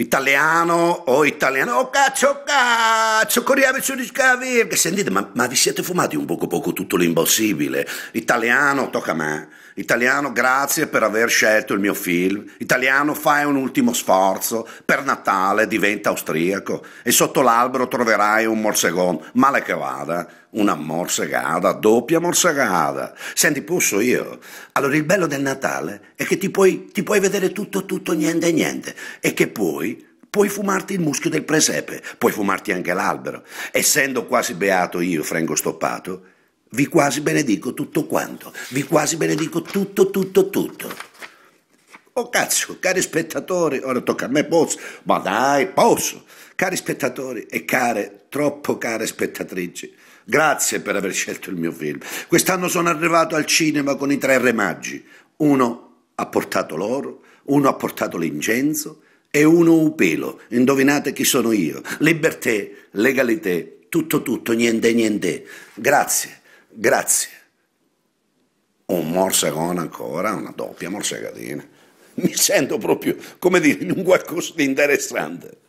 italiano o italiano, oh caccio, caccio, corriamo su di scavi, che sentite, ma, ma vi siete fumati un poco poco tutto l'impossibile, italiano, tocca a me, italiano, grazie per aver scelto il mio film, italiano, fai un ultimo sforzo, per Natale diventa austriaco e sotto l'albero troverai un morsegon, male che vada, una morsegata, doppia morsegata. Senti, posso io? Allora, il bello del Natale è che ti puoi, ti puoi vedere tutto, tutto, niente, niente, e che poi Puoi fumarti il muschio del presepe, puoi fumarti anche l'albero. Essendo quasi beato io, Franco Stoppato, vi quasi benedico tutto quanto, vi quasi benedico tutto, tutto, tutto. Oh cazzo, cari spettatori, ora tocca a me, posso, ma dai, posso. Cari spettatori e care, troppo care spettatrici, grazie per aver scelto il mio film. Quest'anno sono arrivato al cinema con i tre re maggi. Uno ha portato l'oro, uno ha portato l'incenso e uno upelo, Indovinate chi sono io. Liberté, legalità, tutto tutto, niente niente. Grazie, grazie. Un morsagone ancora, una doppia morsagatina. Mi sento proprio, come dire, in un qualcosa di interessante.